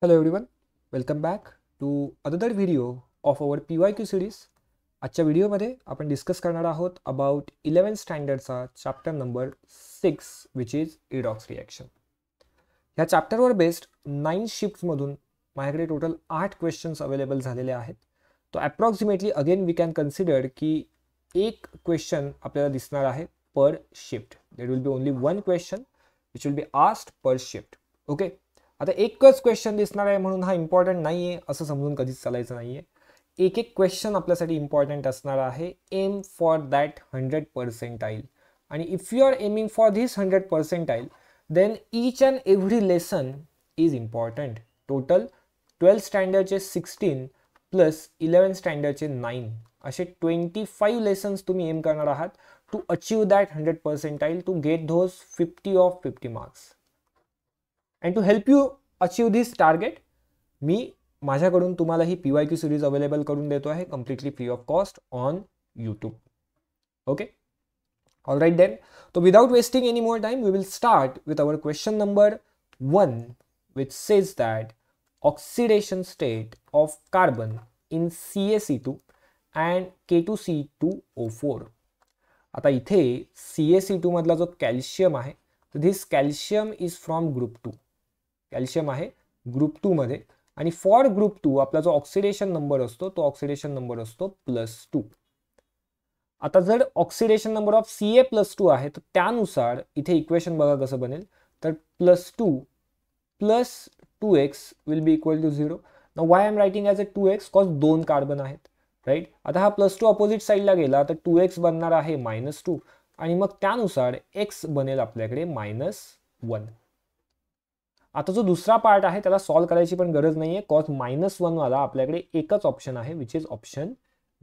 Hello everyone, welcome back to another video of our PYQ series. आजच्या व्हिडिओमध्ये आपण discuss करणार आहोत अबाउट इलेवन स्टँडर्डचा chapter number six which is redox reaction ह्या चॅप्टरवर बेस्ड नाईन शिफ्टमधून माझ्याकडे टोटल आठ क्वेश्चन्स अवेलेबल झालेले आहेत तो approximately again we can consider की एक क्वेश्चन आपल्याला दिसणार आहे per shift that will be only one question which will be asked per shift okay आता एकच क्वेश्चन दिसणार आहे म्हणून हा इम्पॉर्टंट नाही आहे असं समजून कधीच चालायचं नाही आहे एक एक क्वेश्चन आपल्यासाठी इम्पॉर्टंट असणार आहे aim for that hundred percentile आणि if you are aiming for this hundred आईल then each and every lesson is important total twelfth स्टँडर्डचे सिक्स्टीन प्लस इलेवन स्टँडर्डचे नाईन असे ट्वेंटी फाईव्ह लेसन्स तुम्ही aim करणार आहात to achieve that hundred percentile to get those fifty of fifty marks and to help you achieve this target मी माझ्याकडून तुम्हाला ही P Y Q series available करून देतो आहे completely free of cost on YouTube okay all right then तो without wasting any more time we will start with our question number one which says that oxidation state of carbon in C A C two and K two C two O four आता इथे C A C टूमधला जो calcium आहे तर this calcium is from group two calcium आहे group मध्ये आणि for group to आपला जो ऑक्सिडेशन नंबर असतो तो ऑक्सिडेशन नंबर असतो प्लस टू आता जर oxidation number of C A plus two आहे तर त्यानुसार इथे इक्वेशन बघा कसं बनेल तर plus two plus two X will be equal to zero ना why I'm writing as a two X cause दोन कार्बन आहेत राईट आता हा प्लस टू अपोजिट साईडला गेला तर टू एक्स बनणार आहे मायनस टू आणि मग त्यानुसार एक्स बनेल आपल्याकडे मायनस वन आता जो दुसरा पार्ट आहे त्याला सॉल्व्ह करायची पण गरज नाही आहे कॉज मायनस वनवाला आपल्याकडे एकच ऑप्शन आहे which is option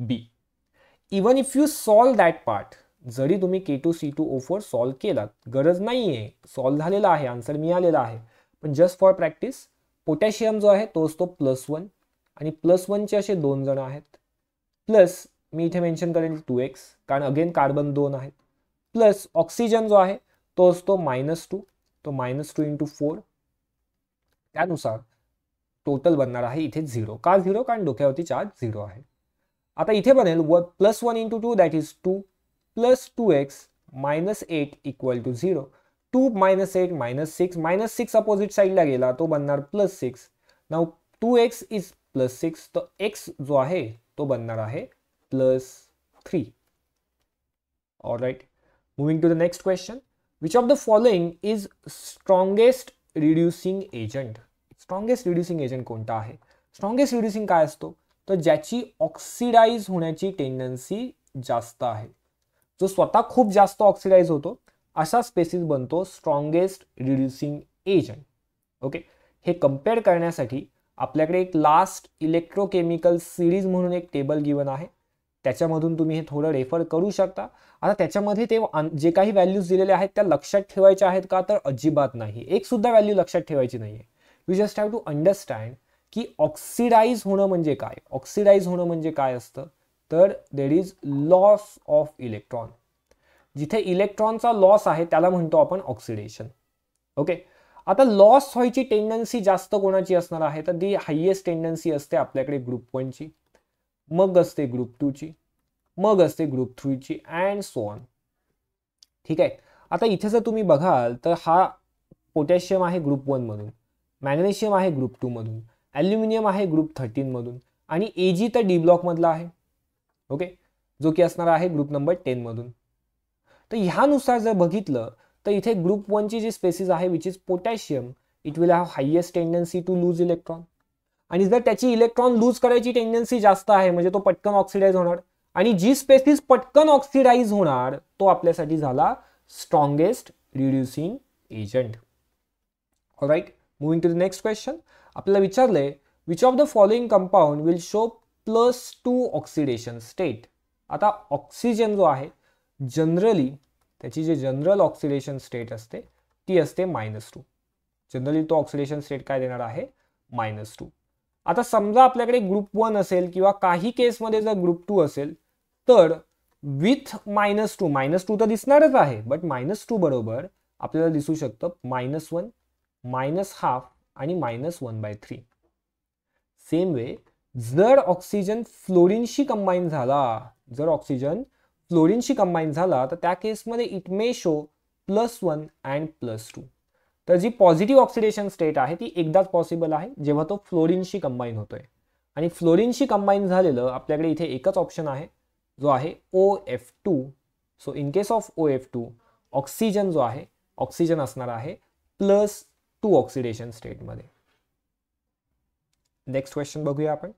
B even if you solve that part जरी तुम्ही K two C two O four solve केलात गरज नाही आहे सॉल्व्ह झालेला आहे आन्सर मिळालेला आहे पण जस्ट फॉर प्रॅक्टिस पोटॅशियम जो आहे तो असतो प्लस वन आणि प्लस वनचे असे दोन जण आहेत प्लस मी इथे मेन्शन करेल टू एक्स कारण अगेन कार्बन दोन आहेत प्लस ऑक्सिजन जो आहे तो असतो मायनस टू तो मायनस टू इंटू फोर त्यानुसार टोटल बनणार आहे इथे झिरो का झिरो कारण डोक्यावरती चार्ज झिरो आहे आता इथे बनेल व plus one into two that is two plus two X minus eight equal to zero two minus eight minus six minus six opposite साईडला गेला तो बनणार plus six now two X is plus six तर X जो आहे तो बनणार आहे plus three all right moving to the next question which of the following is strongest reducing agent strongest reducing agent कोणता आहे स्ट्रॉंगेस्ट रिड्युसिंग काय असतो तर ज्याची ऑक्सिडाईज होण्याची टेंडन्सी जास्त आहे जो स्वतः खूप जास्त ऑक्सिडाईज होतो असा स्पेसिस बनतो स्ट्रॉंगेस्ट रिड्युसिंग एजंट ओके हे कम्पेअर करण्यासाठी आपल्याकडे एक लास्ट इलेक्ट्रोकेमिकल सिरीज म्हणून एक टेबल गिवन आहे त्याच्यामधून तुम्ही हे थोडं रेफर करू शकता आता त्याच्यामध्ये ते जे काही व्हॅल्यूज दिलेले आहेत त्या लक्षात ठेवायच्या आहेत का तर अजिबात नाही एक सुद्धा व्हॅल्यू लक्षात ठेवायची नाही आहे you just have to understand की ऑक्सिडाईज होणं म्हणजे काय ऑक्सिडाइज होणं म्हणजे काय असतं तर there is loss of electron जिथे इलेक्ट्रॉनचा लॉस आहे त्याला म्हणतो आपण ऑक्सिडेशन ओके आता लॉस व्हायची टेंडन्सी जास्त कोणाची असणार आहे तर दी हायेस्ट टेंडन्सी असते आपल्याकडे ग्रुप वनची मग असते ग्रुप टूची मग असते ग्रुप थ्रीची अँड सो ऑन ठीक आहे आता इथे जर तुम्ही बघाल तर हा पोटॅशियम आहे ग्रुप वनमधून मॅग्नेशियम आहे ग्रुप टूमधून ॲल्युमिनियम आहे ग्रुप थर्टीनमधून आणि ए जी तर डी ब्लॉकमधला आहे ओके जो की असणार आहे ग्रुप नंबर टेनमधून तर ह्यानुसार जर बघितलं तर इथे ग्रुप वनची जी स्पेसिस आहे which is potassium it will have highest tendency to lose electron आणि जर त्याची इलेक्ट्रॉन लूज करायची टेंडन्सी जास्त आहे म्हणजे तो पटकन ऑक्सिडाइज होणार आणि जी स्पेसिस पटकन ऑक्सिडाइज होणार तो आपल्यासाठी झाला strongest reducing agent right moving to the next question आपल्याला विचारले which of the following compound will show plus two oxidation state आता ऑक्सिजन जो आहे जनरली त्याची जी जनरल ऑक्सिडेशन स्टेट असते ती असते मायनस टू जनरली तो ऑक्सिडेशन स्टेट काय देणार आहे मायनस टू आता समजा आपल्याकडे ग्रुप वन असेल किंवा काही केसमध्ये जर ग्रुप टू असेल तर with minus two minus two तर दिसणारच आहे बट मायनस टू बरोबर आपल्याला दिसू शकतं मायनस वन मायनस हाफ आणि minus one by three same way जर ऑक्सिजन फ्लोरिनशी कंबाईन झाला जर ऑक्सिजन फ्लोरिनशी कंबाईन झाला तर त्या केसमध्ये it may show plus one and plus two तर जी पॉझिटिव्ह ऑक्सिडेशन स्टेट आहे ती एकदाच पॉसिबल आहे जेव्हा तो फ्लोरिनशी कंबाईन होतोय आणि फ्लोरिनशी कंबाईन झालेलं आपल्याकडे इथे एकच ऑप्शन आहे जो आहे O F two so in case of O F two oxygen जो आहे ऑक्सिजन असणार आहे प्लस टू ऑक्सिडेशन स्टेटमध्ये नेक्स्ट क्वेश्चन बघूया आपण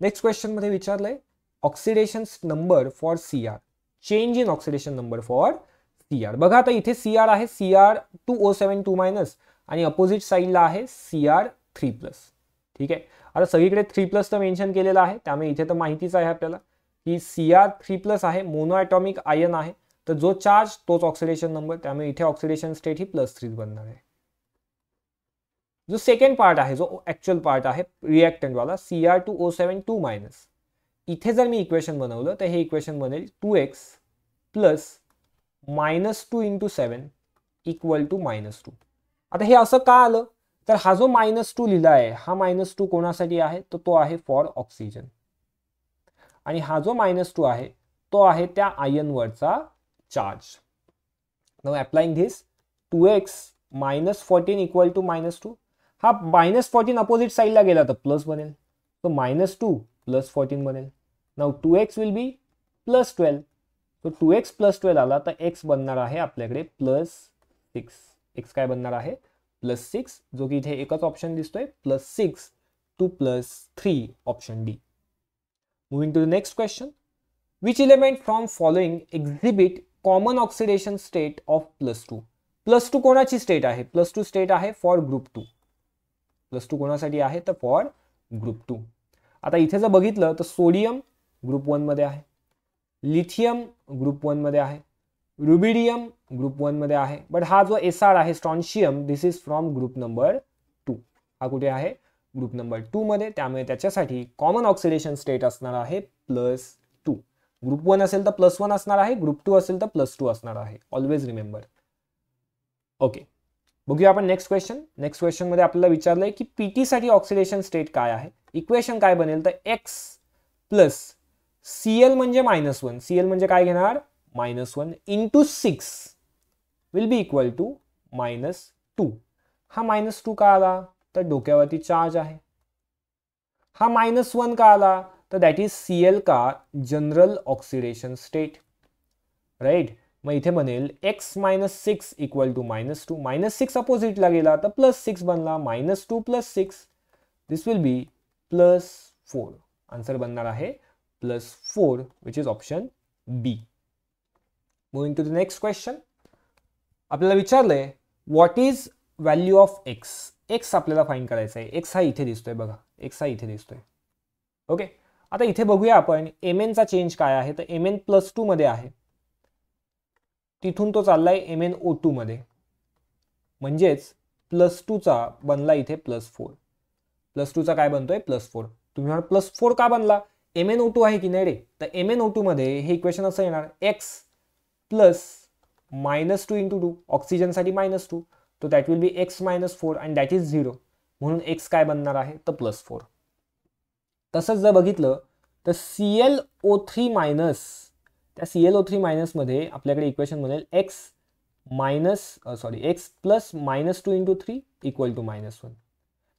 नेक्स्ट क्वेश्चनमध्ये विचारलंय oxidation number for C R change in oxidation number for C R बघा आता इथे सी आर आहे C R two O seven two minus आणि अपोजिट साईडला आहे सी आर थ्री प्लस ठीक आहे आता सगळीकडे थ्री प्लस तर मेन्शन केलेलं आहे त्यामुळे इथे तर माहितीच आहे आपल्याला की सी आर थ्री प्लस आहे मोनोॲटॉमिक आयन आहे तर जो चार्ज तोच ऑक्सिडेशन नंबर त्यामुळे इथे ऑक्सिडेशन स्टेट ही प्लस थ्री बनणार आहे जो सेकंड पार्ट आहे जो ऍक्च्युअल पार्ट आहे रिॲक्टंटवाला C R two O seven two minus इथे जर मी इक्वेशन बनवलं तर हे इक्वेशन बनेल two X plus minus two into seven equal to minus two आता हे असं का आलं तर हा जो मायनस टू लिहिला आहे हा मायनस टू कोणासाठी आहे तर तो आहे फॉर ऑक्सिजन आणि हा जो मायनस टू आहे तो आहे त्या आयनवरचा charge applying this two X minus fourteen equal to minus two हा मायनस फोर्टीन अपोजिट साईडला गेला तर प्लस बनेल तर मायनस टू प्लस फोर्टीन बनेल now two X will be plus twelve तर टू एक्स प्लस ट्वेल्व आला तर एक्स बनणार आहे आपल्याकडे प्लस सिक्स एक्स काय बनणार आहे प्लस सिक्स जो की इथे एकच ऑप्शन दिसतोय plus six two plus three option D moving to the next question which element from following exhibit common oxidation state of plus two plus two कोणाची state आहे प्लस टू स्टेट आहे for group two plus two कोणासाठी आहे तर for group to आता इथे जर बघितलं तर सोडियम ग्रुप वनमध्ये आहे लिथियम ग्रुप वनमध्ये आहे रुबिडियम ग्रुप वनमध्ये आहे बट हा जो एसआर आहे strontium this is from group number two हा कुठे आहे ग्रुप नंबर टूमध्ये त्यामुळे त्याच्यासाठी कॉमन ऑक्सिडेशन स्टेट असणार आहे प्लस टू ग्रुप वन असेल तर प्लस वन असणार आहे ग्रुप टू असेल तर प्लस टू असणार आहे ऑलवेज रिमेंबर ओके बघूया आपण नेक्स्ट क्वेश्चन नेक्स्ट क्वेश्चनमध्ये आपल्याला विचारलंय की पीटीसाठी ऑक्सिडेशन स्टेट काय आहे इक्वेशन काय बनेल तर एक्स प्लस सी एल म्हणजे मायनस वन सी एल म्हणजे काय घेणार minus one into six will be equal to minus two हा मायनस टू का आला तर डोक्यावरती चार्ज आहे हा मायनस वन का आला तर दॅट इज सी एल का जनरल ऑक्सिडेशन स्टेट राईट मग इथे बनेल X minus six equal to minus two minus six अपोजिटला गेला तर प्लस सिक्स बनला minus two plus six this will be plus four answer बनणार आहे plus 4 which is option B Moving to the next question. आपल्याला विचारलंय what is value of X X आपल्याला find करायचा आहे एक्स हा इथे दिसतोय बघा एक्स हा इथे दिसतोय ओके आता इथे बघूया आपण एम चा चेंज काय आहे तर एम एन प्लस टू मध्ये आहे तिथून तो चाललाय एम एन ओ टू मध्ये म्हणजेच प्लस टूचा बनला इथे प्लस फोर प्लस टूचा काय बनतोय प्लस फोर तुम्ही म्हणा प्लस फोर का बनला एम एन ओ टू आहे की नाही रे तर एम एन ओ टूमध्ये हे इक्वेशन असं येणार X plus minus two into two ऑक्सिजनसाठी मायनस टू तो that will be X minus four and that is zero म्हणून एक्स काय बनणार आहे तर प्लस फोर तसंच जर बघितलं तर C L O three minus त्या सी एल ओ थ्री मायनसमध्ये आपल्याकडे इक्वेशन बनेल X minus sorry X plus minus two into three equal to minus one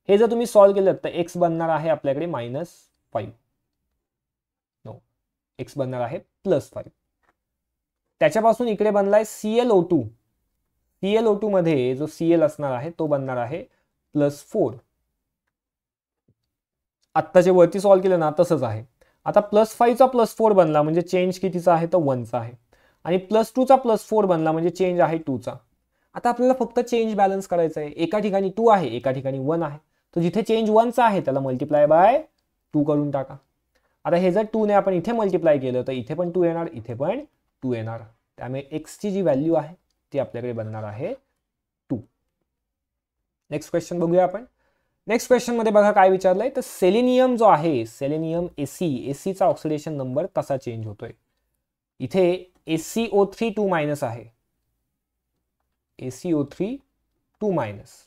हे जर तुम्ही सॉल्व केलं तर एक्स बनणार आहे आपल्याकडे मायनस फाईव्ह एक्स बनणार आहे प्लस फाईव्ह त्याच्यापासून इकडे बनलाय C L O two C L O two मध्ये जो सी एल असणार आहे तो बनणार आहे प्लस फोर आत्ता जे वरती सॉल्व्ह केलं ना तसंच आहे आता प्लस फाईव्हचा प्लस फोर बनला म्हणजे चेंज कितीचा आहे तर वनचा आहे आणि प्लस टूचा प्लस फोर बनला म्हणजे चेंज आहे चा आता आपल्याला फक्त चेंज बॅलन्स करायचा आहे एका ठिकाणी टू आहे एका ठिकाणी वन आहे तर जिथे चेंज वनचा आहे त्याला मल्टिप्लाय बाय टू करून टाका आता हे जर ने आपण इथे मल्टिप्लाय केलं तर इथे पण टू येणार इथे पण टू येणार त्यामुळे एक्सची जी व्हॅल्यू आहे ती आपल्याकडे बनणार आहे टू नेक्स्ट क्वेश्चन बघूया आपण नेक्स्ट क्वेश्चनमध्ये बघा काय विचारलंय तर सेलेनियम जो आहे सेलेनियम एसी एसीचा ऑक्सिडेशन नंबर कसा चेंज होतोय इथे SE O three two minus आहे SE O three two minus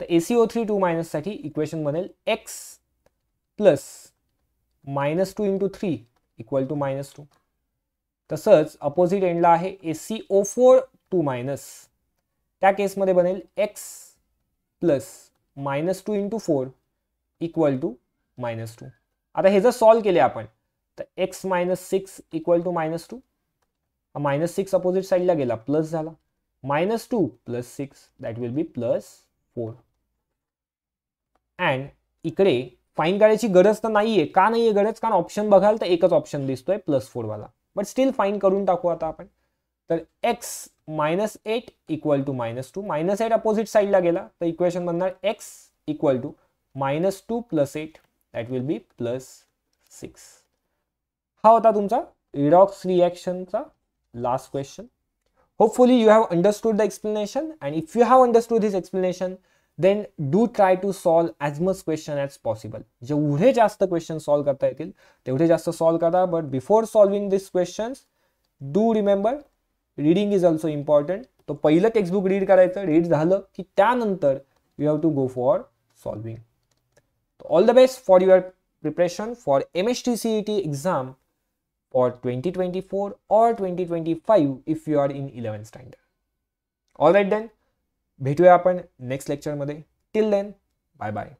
तर एसी ओ थ्री टू मायनससाठी इक्वेशन बनेल X plus minus two into three equal to minus two तसंच अपोजिट एंडला आहे A C O four two minus त्या केसमध्ये बनेल X plus minus two into four equal to minus two आता हे जर सॉल्व केले आपण तर X minus six equal to minus two minus six opposite साईडला गेला प्लस झाला minus two plus six that will be plus four and इकडे फाईन करायची गरज तर नाहीये का नाहीये गरज कारण ऑप्शन बघाल तर एकच ऑप्शन दिसतोय प्लस फोरवाला बट स्टील फाईन करून टाकू आता आपण तर X minus eight equal to minus two minus eight opposite साईडला गेला तर इक्वेशन बनणार X equal to minus two plus eight that will be plus six हा होता तुमचा रिडॉक्स रिॲक्शनचा last question hopefully you have understood the explanation and if you have understood this explanation then do try to solve as much question as possible जेवढे जास्त question solve करता येतील तेवढे जास्त सॉल्व करा but before solving this questions do remember reading is also important तो पहिलं textbook read करायचं रीड झालं की त्यानंतर you have to go for solving all the best for your preparation for M S T C E T exam for twenty twenty four और twenty twenty five if you are in eleven standard all right then भेटूया आपण next लेक्चरमध्ये till then bye bye